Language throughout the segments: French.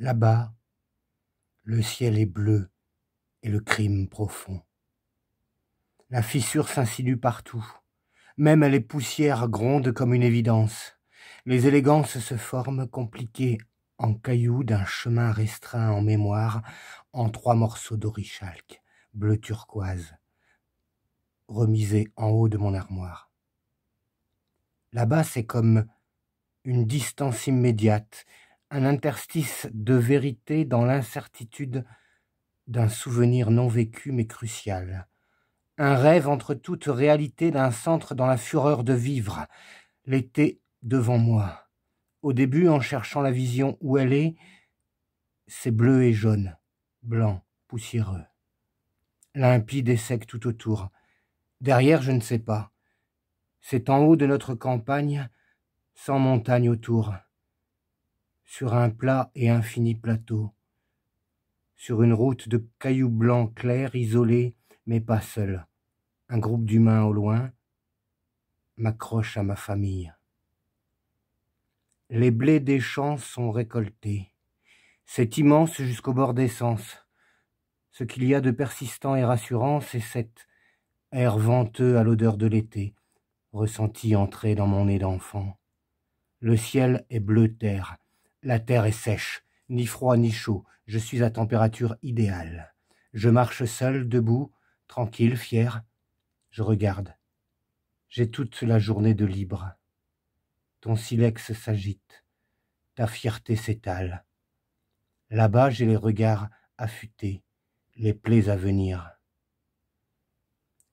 Là-bas, le ciel est bleu et le crime profond. La fissure s'insinue partout. Même les poussières grondent comme une évidence. Les élégances se forment compliquées en cailloux d'un chemin restreint en mémoire en trois morceaux d'orichalque, bleu turquoise, remisés en haut de mon armoire. Là-bas, c'est comme une distance immédiate un interstice de vérité dans l'incertitude d'un souvenir non vécu mais crucial, un rêve entre toute réalité d'un centre dans la fureur de vivre, l'été devant moi. Au début, en cherchant la vision où elle est, c'est bleu et jaune, blanc, poussiéreux, limpide et sec tout autour. Derrière, je ne sais pas. C'est en haut de notre campagne, sans montagne autour sur un plat et infini plateau, sur une route de cailloux blancs clairs, isolés, mais pas seuls. Un groupe d'humains au loin m'accroche à ma famille. Les blés des champs sont récoltés. C'est immense jusqu'au bord des sens. Ce qu'il y a de persistant et rassurant, c'est cet air venteux à l'odeur de l'été, ressenti entrer dans mon nez d'enfant. Le ciel est bleu terre, la terre est sèche, ni froid ni chaud, je suis à température idéale. Je marche seul, debout, tranquille, fier. Je regarde. J'ai toute la journée de libre. Ton silex s'agite, ta fierté s'étale. Là-bas, j'ai les regards affûtés, les plaies à venir.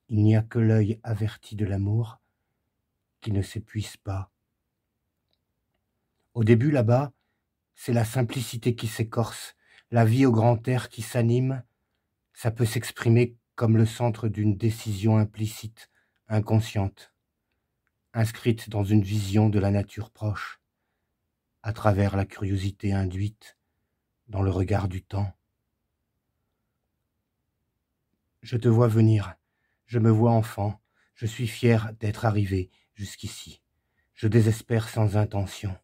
Il n'y a que l'œil averti de l'amour qui ne s'épuise pas. Au début, là-bas, c'est la simplicité qui s'écorce, la vie au grand air qui s'anime. Ça peut s'exprimer comme le centre d'une décision implicite, inconsciente, inscrite dans une vision de la nature proche, à travers la curiosité induite dans le regard du temps. Je te vois venir, je me vois enfant, je suis fier d'être arrivé jusqu'ici. Je désespère sans intention.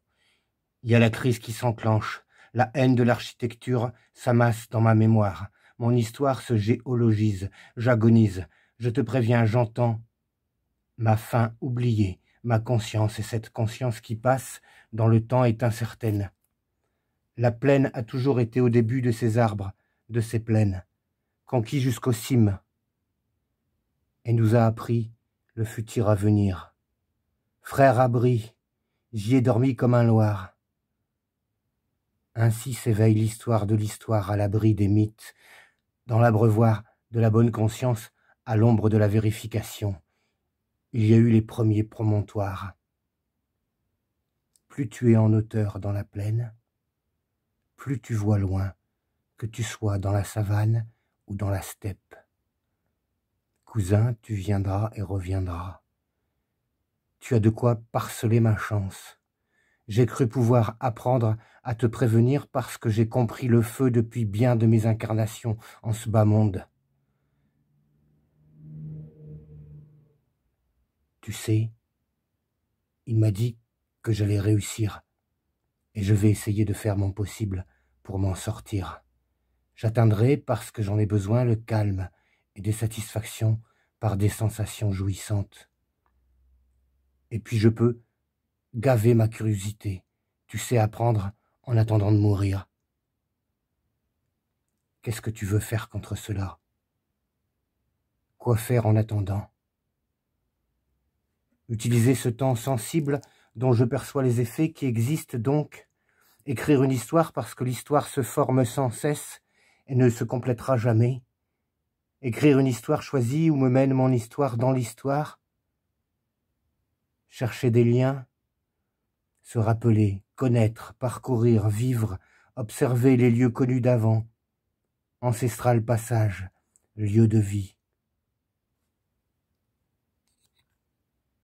Il y a la crise qui s'enclenche. La haine de l'architecture s'amasse dans ma mémoire. Mon histoire se géologise. J'agonise. Je te préviens, j'entends ma fin oubliée, ma conscience, et cette conscience qui passe dans le temps est incertaine. La plaine a toujours été au début de ces arbres, de ces plaines, conquis jusqu'aux cimes, et nous a appris le futur à venir. Frère abri, j'y ai dormi comme un loir. Ainsi s'éveille l'histoire de l'histoire à l'abri des mythes, dans l'abreuvoir de la bonne conscience à l'ombre de la vérification. Il y a eu les premiers promontoires. Plus tu es en hauteur dans la plaine, plus tu vois loin, que tu sois dans la savane ou dans la steppe. Cousin, tu viendras et reviendras. Tu as de quoi parceler ma chance. J'ai cru pouvoir apprendre à te prévenir parce que j'ai compris le feu depuis bien de mes incarnations en ce bas monde. Tu sais, il m'a dit que j'allais réussir, et je vais essayer de faire mon possible pour m'en sortir. J'atteindrai, parce que j'en ai besoin, le calme et des satisfactions par des sensations jouissantes. Et puis je peux, gaver ma curiosité. Tu sais apprendre en attendant de mourir. Qu'est-ce que tu veux faire contre cela Quoi faire en attendant Utiliser ce temps sensible dont je perçois les effets qui existent donc, écrire une histoire parce que l'histoire se forme sans cesse et ne se complétera jamais, écrire une histoire choisie où me mène mon histoire dans l'histoire, chercher des liens, se rappeler, connaître, parcourir, vivre, observer les lieux connus d'avant. Ancestral passage, lieu de vie,